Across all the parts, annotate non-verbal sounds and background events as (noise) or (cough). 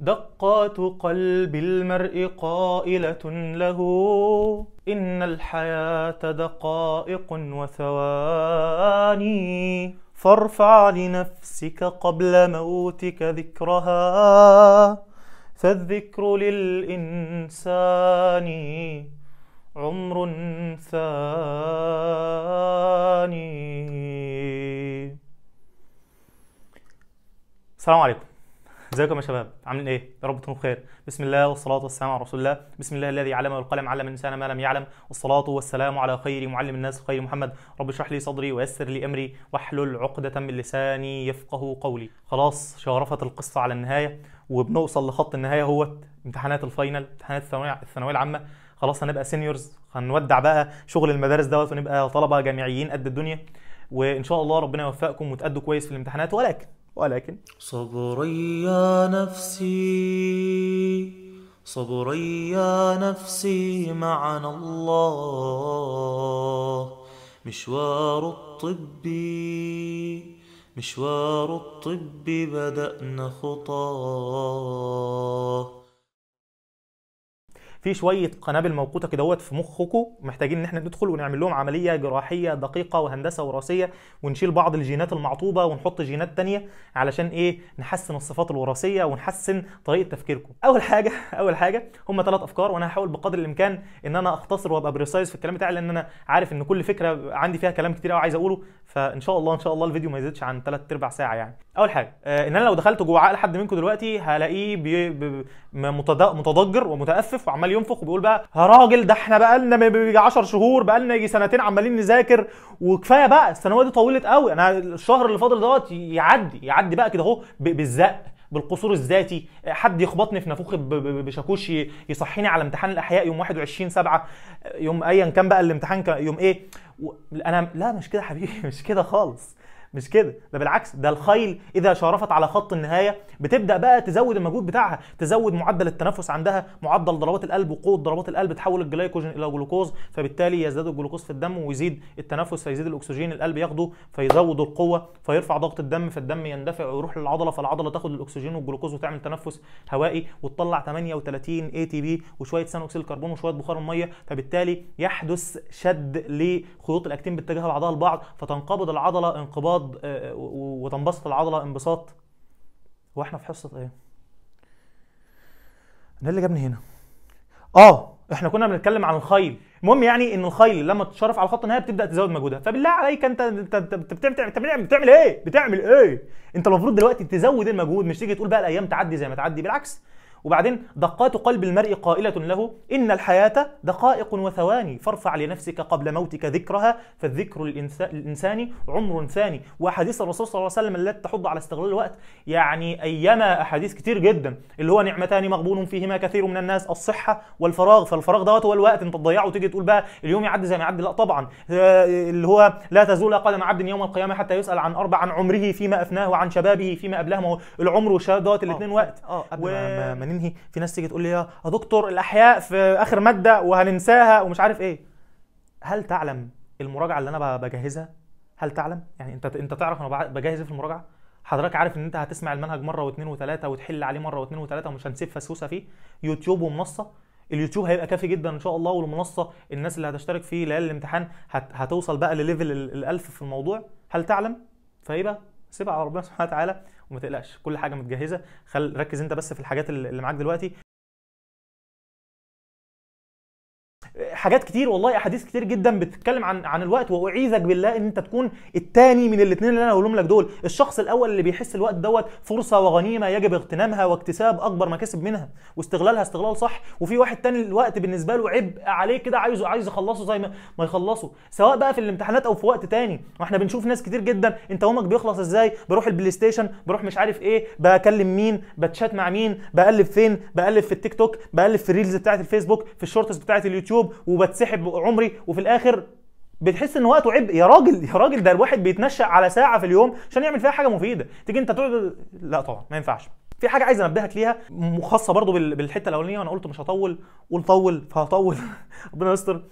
دقات قلب المرء قائلة له إن الحياة دقائق وثواني فارفع لنفسك قبل موتك ذكرها فالذكر للإنسان عمر ثاني السلام عليكم ازيكم يا شباب عاملين ايه يا رب تكونوا بخير بسم الله والصلاه والسلام على رسول الله بسم الله الذي علم بالقلم علم الانسان ما لم يعلم والصلاه والسلام على خير معلم الناس خير محمد رب اشرح لي صدري ويسر لي امري واحلل عقده من لساني يفقه قولي خلاص شرفت القصه على النهايه وبنوصل لخط النهايه هوت امتحانات الفاينل امتحانات الثانويه العامه خلاص هنبقى سينيورز هنودع بقى شغل المدارس دوت ونبقى طلبه جامعيين قد الدنيا وان شاء الله ربنا يوفقكم وتأدوا كويس في الامتحانات ولكن ولكن صبري يا نفسي صبري يا نفسي معنا الله مشوار الطب مشوار الطب بدأنا خطاه في شويه قنابل موقوته كده في مخكم محتاجين ان احنا ندخل ونعمل لهم عمليه جراحيه دقيقه وهندسه وراثيه ونشيل بعض الجينات المعطوبه ونحط جينات تانية علشان ايه نحسن الصفات الوراثيه ونحسن طريقه تفكيركم اول حاجه اول حاجه هم ثلاث افكار وانا هحاول بقدر الامكان ان انا اختصر وابقى بريسايز في الكلام بتاعي لان انا عارف ان كل فكره عندي فيها كلام كتير قوي عايز اقوله فان شاء الله ان شاء الله الفيديو ما يزيدش عن 3 ارباع ساعه يعني اول حاجه آه، ان انا لو دخلت جوه عقل حد منكم دلوقتي هلاقيه متضجر ومتافف وعمال ينفخ وبيقول بقى يا راجل ده احنا بقى لنا 10 شهور بقى لنا يجي سنتين عمالين نذاكر وكفايه بقى السنوات دي طولت قوي انا الشهر اللي فاضل دوت يعدي يعدي بقى كده اهو بالزق بالقصور الذاتي حد يخبطني في نافوخي بشاكوش يصحيني على امتحان الاحياء يوم 21 7 يوم ايا كان بقى الامتحان يوم ايه انا لا مش كده حبيبي مش كده خالص مش كده ده بالعكس ده الخيل اذا شارفت على خط النهايه بتبدا بقى تزود المجهود بتاعها تزود معدل التنفس عندها معدل ضربات القلب وقوه ضربات القلب تحول الجلايكوجين الى جلوكوز فبالتالي يزداد الجلوكوز في الدم ويزيد التنفس فيزيد الاكسجين القلب ياخده فيزود القوه فيرفع ضغط الدم فالدم يندفع ويروح للعضله فالعضله تاخد الاكسجين والجلوكوز وتعمل تنفس هوائي وتطلع 38 اي تي بي وشويه ثاني اكسيد الكربون وشويه بخار الميه فبالتالي يحدث شد لخيوط الاكتين باتجاه بعضها البعض فتنقبض العضله انقباض وتنبسط آه، آه، وتنبسط العضله انبساط هو احنا في حصه ايه؟ ده اللي جابني هنا اه احنا كنا بنتكلم عن الخيل المهم يعني ان الخيل لما تتشرف على خط النهايه بتبدا تزود مجهودها فبالله عليك انت انت انت بتعمل بتعمل إيه؟ بتعمل ايه بتعمل ايه انت المفروض دلوقتي تزود المجهود مش تيجي تقول بقى الايام تعدي زي ما تعدي بالعكس وبعدين دقات قلب المرء قائلة له إن الحياة دقائق وثواني فارفع لنفسك قبل موتك ذكرها فالذكر الإنسان عمر ثاني وأحاديث الرسول صلى الله عليه وسلم التي تحض على استغلال الوقت يعني أيما أحاديث كتير جدا اللي هو نعمتان مغبون فيهما كثير من الناس الصحة والفراغ فالفراغ دوت هو الوقت أنت تضيعه وتيجي تقول بقى اليوم يعدي زي ما يعدي لا طبعا اللي هو لا تزول قدم عبد يوم القيامة حتى يسأل عن أربع عن عمره فيما أفناه وعن شبابه فيما أبلاه العمر والشباب دوت آه. الاثنين وقت أوه. أوه. قبل و... ما هننهي في ناس تيجي تقول لي يا دكتور الاحياء في اخر ماده وهننساها ومش عارف ايه هل تعلم المراجعه اللي انا بجهزها هل تعلم يعني انت انت تعرف انا بجهز في المراجعه حضرتك عارف ان انت هتسمع المنهج مره واثنين وثلاثه وتحل عليه مره واثنين وثلاثه ومش هنسيب فسوسه فيه يوتيوب ومنصه اليوتيوب هيبقى كافي جدا ان شاء الله والمنصه الناس اللي هتشترك فيه ليالي الامتحان هت... هتوصل بقى لليفل الالف في الموضوع هل تعلم فايه بقى سيبها على ربنا سبحانه وتعالى وما تقلقش كل حاجه متجهزه خل ركز انت بس في الحاجات اللي معاك دلوقتي حاجات كتير والله احاديث كتير جدا بتتكلم عن عن الوقت واعيذك بالله ان انت تكون الثاني من الاثنين اللي انا هقولهم لك دول الشخص الاول اللي بيحس الوقت دوت فرصه وغنيمه يجب اغتنامها واكتساب اكبر مكاسب منها واستغلالها استغلال صح وفي واحد تاني الوقت بالنسبه له عبء عليه كده عايزه عايز يخلصه زي ما ما يخلصه سواء بقى في الامتحانات او في وقت تاني واحنا بنشوف ناس كتير جدا انت يومك بيخلص ازاي بروح البلاي ستيشن بروح مش عارف ايه بكلم مين بتشات مع مين بقلب فين بقلب في التيك توك بقلب في الريلز بتاعت الفيسبوك في الشورتس بتاعت اليوتيوب وبتسحب عمري وفي الاخر بتحس ان وقته عبء يا راجل يا راجل ده الواحد بيتنشأ على ساعه في اليوم عشان يعمل فيها حاجه مفيده تيجي انت تقعد لا طبعا ما ينفعش في حاجه عايز انبهك ليها مخصصه برضو بالحته الاولانيه وانا قلت مش هطول قول طول فهطول (laughs) ربنا يستر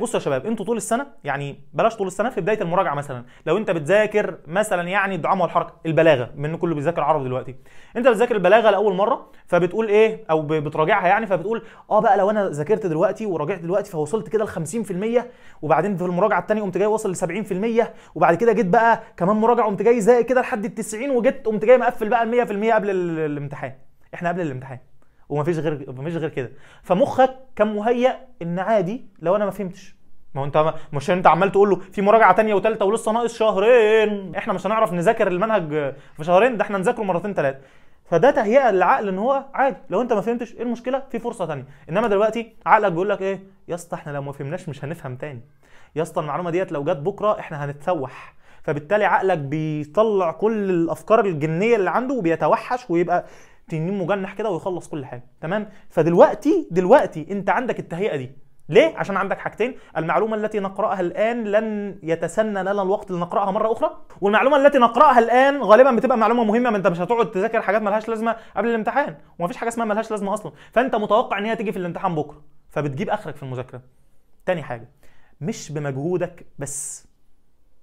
بصوا يا شباب انتوا طول السنه يعني بلاش طول السنه في بدايه المراجعه مثلا لو انت بتذاكر مثلا يعني الدعامه والحركه البلاغه من كله بيذاكر عربي دلوقتي انت بتذاكر البلاغه لاول مره فبتقول ايه او بتراجعها يعني فبتقول اه بقى لو انا ذاكرت دلوقتي وراجعت دلوقتي فوصلت كده ل 50% وبعدين في المراجعه الثانيه قمت جاي واصل ل 70% وبعد كده جيت بقى كمان مراجعه قمت جاي زائد كده لحد ال 90 وجيت قمت جاي مقفل بقى ال 100% قبل الامتحان احنا قبل الامتحان ومفيش غير مفيش غير كده فمخك كان مهيأ ان عادي لو انا ما فهمتش ما هو انت مش انت عمال تقول له في مراجعه تانية وثالثه ولسه ناقص شهرين احنا مش هنعرف نذاكر المنهج في شهرين ده احنا نذاكره مرتين ثلاثه فده تهيئه للعقل ان هو عادي لو انت ما فهمتش ايه المشكله في فرصه تانية انما دلوقتي عقلك بيقول لك ايه يا اسطى احنا لو ما فهمناش مش هنفهم تاني يا اسطى المعلومه ديت لو جت بكره احنا هنتسوح فبالتالي عقلك بيطلع كل الافكار الجنيه اللي عنده وبيتوحش ويبقى تنين مجنح كده ويخلص كل حاجه تمام فدلوقتي دلوقتي انت عندك التهيئه دي ليه؟ عشان عندك حاجتين المعلومة التي نقرأها الآن لن يتسنى لنا الوقت لنقرأها مرة أخرى والمعلومة التي نقرأها الآن غالبا بتبقى معلومة مهمة ما أنت مش هتقعد تذاكر حاجات ملهاش لازمة قبل الامتحان ومفيش حاجة اسمها ملهاش لازمة أصلا فأنت متوقع إن هي تيجي في الامتحان بكرة فبتجيب آخرك في المذاكرة تاني حاجة مش بمجهودك بس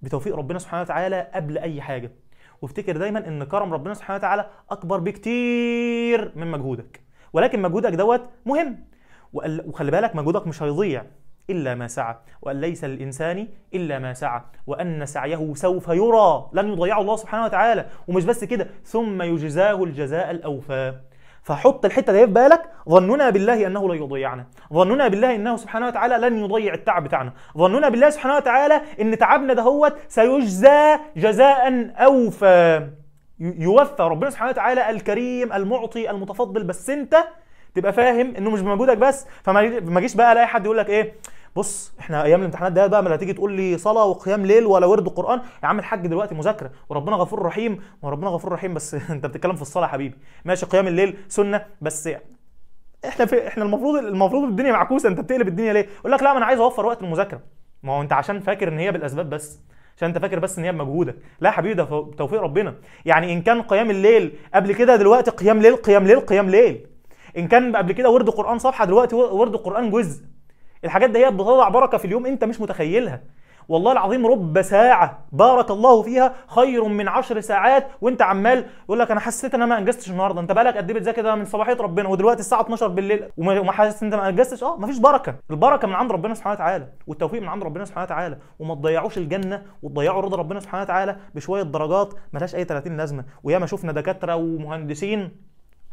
بتوفيق ربنا سبحانه وتعالى قبل أي حاجة وافتكر دايما ان كرم ربنا سبحانه وتعالى اكبر بكتير من مجهودك ولكن مجهودك دوت مهم وخلي بالك مجهودك مش هيضيع إلا ما سعى وأن ليس للإنسان إلا ما سعى وأن سعيه سوف يرى لن يضيعه الله سبحانه وتعالى ومش بس كده ثم يجزاه الجزاء الأوفى فحط الحته دي في بالك ظننا بالله انه لن يضيعنا ظننا بالله انه سبحانه وتعالى لن يضيع التعب بتاعنا ظننا بالله سبحانه وتعالى ان تعبنا ده هو سيجزى جزاء اوفى يوفى ربنا سبحانه وتعالى الكريم المعطي المتفضل بس انت تبقى فاهم انه مش بمجهودك بس فما جيش بقى الاقي حد يقول لك ايه بص احنا ايام الامتحانات ده بقى ما تيجي تقول لي صلاه وقيام ليل ولا ورد قران يا عم الحاج دلوقتي مذاكره وربنا غفور رحيم وربنا غفور رحيم بس (laughs) انت بتتكلم في الصلاه يا حبيبي ماشي قيام الليل سنه بس احنا في احنا المفروض المفروض الدنيا معكوسه انت بتقلب الدنيا ليه يقول لك لا ما انا عايز اوفر وقت المذاكره ما هو انت عشان فاكر ان هي بالاسباب بس عشان انت فاكر بس ان هي بمجهودك لا يا حبيبي ده توفيق ربنا يعني ان كان قيام الليل قبل كده دلوقتي قيام ليل قيام ليل قيام ليل ان كان قبل كده ورد قران صفحه دلوقتي ورد قران جزء الحاجات دي بتطلع بركه في اليوم انت مش متخيلها والله العظيم رب ساعة بارك الله فيها خير من عشر ساعات وانت عمال يقول لك انا حسيت ان انا ما انجزتش النهارده انت بقالك قد ايه بتذاكر من صباحيه ربنا ودلوقتي الساعة 12 بالليل وما حاسس ان انت ما انجزتش اه مفيش بركة البركة من عند ربنا سبحانه وتعالى والتوفيق من عند ربنا سبحانه وتعالى وما تضيعوش الجنة وتضيعوا رضا ربنا سبحانه وتعالى بشوية درجات ملهاش اي 30 لازمة وياما شفنا دكاترة ومهندسين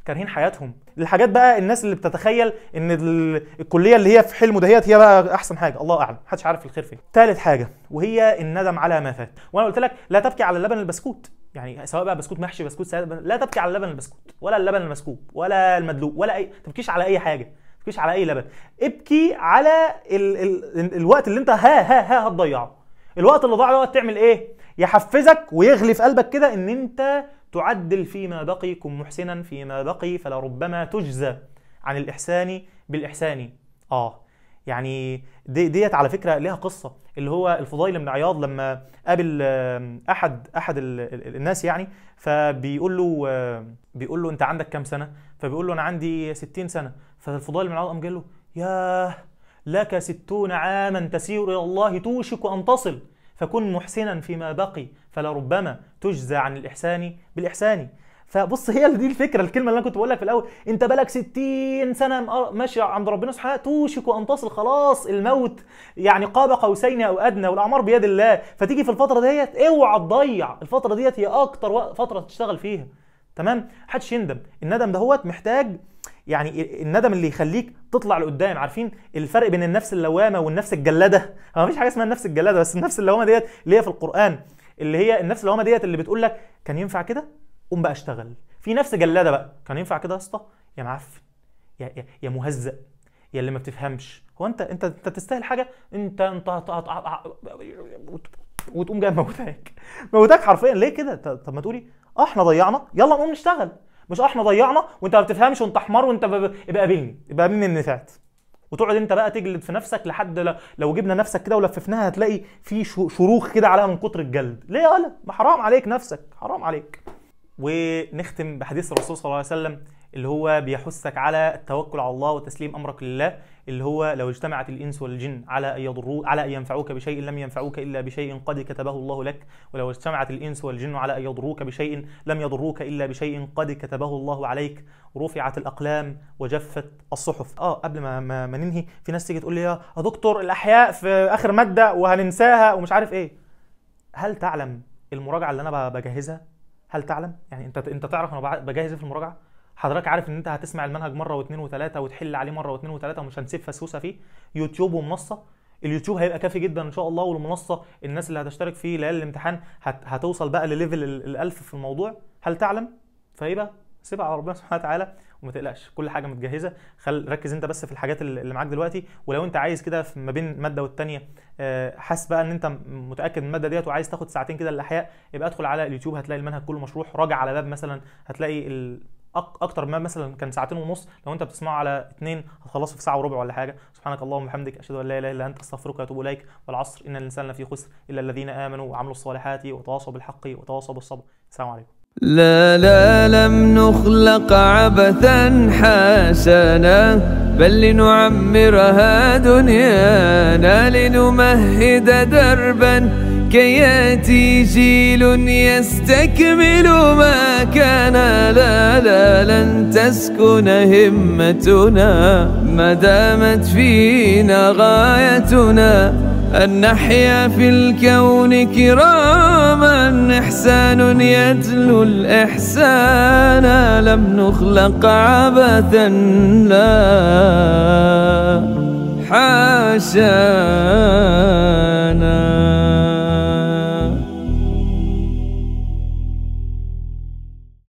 كارهين حياتهم الحاجات بقى الناس اللي بتتخيل ان الكليه اللي هي في حلمه دهيت هي بقى احسن حاجه الله اعلم محدش عارف الخير فين ثالث حاجه وهي الندم على ما فات وانا قلت لك لا تبكي على اللبن البسكوت يعني سواء بقى بسكوت محشي بسكوت سادة لا تبكي على اللبن البسكوت ولا اللبن المسكوب ولا المدلوق ولا اي تبكيش على اي حاجه تبكيش على اي لبن ابكي على ال... ال... ال... الوقت اللي انت ها ها ها هتضيعه الوقت اللي ضاع ده تعمل ايه يحفزك ويغلي في قلبك كده ان انت تعدل فيما بقي كن محسنا فيما بقي فلربما تجزى عن الإحسان بالإحسان آه يعني دي ديت على فكره ليها قصه اللي هو الفضيل بن عياض لما قابل احد احد الناس يعني فبيقول له بيقول له انت عندك كام سنه فبيقول له انا عندي 60 سنه فالفضيل بن عياض قام قال له ياه لك ستون عاما تسير الى الله توشك ان تصل فكن محسنا فيما بقي فلربما تجزى عن الإحسان بالإحسان فبص هي دي الفكره الكلمه اللي انا كنت بقول لك في الاول انت بالك 60 سنه آه، ماشي عند ربنا سبحانه توشك ان تصل خلاص الموت يعني قاب قوسين او ادنى والاعمار بيد الله فتيجي في الفتره ديت اوعى تضيع الفتره ديت هي اكتر فتره تشتغل فيها تمام محدش يندم الندم دهوت محتاج يعني الندم اللي يخليك تطلع لقدام عارفين الفرق بين النفس اللوامه والنفس الجلاده هو مفيش حاجه اسمها النفس الجلاده بس النفس اللوامه ديت اللي هي في القران اللي هي النفس اللي ديت اللي بتقول لك كان ينفع كده قوم بقى اشتغل في نفس جلاده بقى كان ينفع كده يا اسطى يا معفن يا يا, مهزأ يا اللي ما بتفهمش هو انت انت انت تستاهل حاجه انت انت وتقوم جاي موتاك موتاك حرفيا ليه كده طب ما تقولي اه احنا ضيعنا يلا نقوم نشتغل مش آه، احنا ضيعنا وانت ما بتفهمش وانت حمار وانت ابقى قابلني ابقى قابلني النفات وتقعد انت بقى تجلد في نفسك لحد لو جبنا نفسك كده ولففناها هتلاقي في شروخ كده عليها من كتر الجلد ليه يا ولا ما حرام عليك نفسك حرام عليك ونختم بحديث الرسول صلى الله عليه وسلم اللي هو بيحثك على التوكل على الله وتسليم امرك لله اللي هو لو اجتمعت الانس والجن على ان يضروا على ان ينفعوك بشيء لم ينفعوك الا بشيء قد كتبه الله لك ولو اجتمعت الانس والجن على ان يضروك بشيء لم يضروك الا بشيء قد كتبه الله عليك رفعت الاقلام وجفت الصحف اه قبل ما ما, ما ننهي في ناس تيجي تقول لي يا دكتور الاحياء في اخر ماده وهننساها ومش عارف ايه هل تعلم المراجعه اللي انا بجهزها هل تعلم يعني انت انت تعرف انا بجهز في المراجعه حضرتك عارف ان انت هتسمع المنهج مره واثنين وثلاثه وتحل عليه مره واثنين وثلاثه ومش هنسيب فسوسه فيه يوتيوب ومنصه اليوتيوب هيبقى كافي جدا ان شاء الله والمنصه الناس اللي هتشترك فيه ليالي الامتحان هت... هتوصل بقى لليفل الالف في الموضوع هل تعلم فايه بقى سيبها على ربنا سبحانه وتعالى وما تقلقش كل حاجه متجهزه خل ركز انت بس في الحاجات اللي معاك دلوقتي ولو انت عايز كده ما بين ماده والتانيه آه، حاسس بقى ان انت متاكد من الماده ديت وعايز تاخد ساعتين كده الاحياء يبقى ادخل على اليوتيوب هتلاقي المنهج كله مشروح راجع على باب مثلا هتلاقي اكتر ما مثلا كان ساعتين ونص لو انت بتسمعه على اثنين هتخلصه في ساعه وربع ولا حاجه سبحانك اللهم وبحمدك اشهد ان لا اله الا انت استغفرك واتوب اليك والعصر ان الانسان لفي خسر الا الذين امنوا وعملوا الصالحات وتواصوا بالحق وتواصوا بالصبر السلام عليكم لا لا لم نخلق عبثا حسنا بل لنعمرها دنيانا لنمهد دربا كياتي جيل يستكمل ما كان لا لا لن تسكن همتنا ما دامت فينا غايتنا أن نحيا في الكون كراما إحسان يتلو الإحسان لم نخلق عبثا لا حاشانا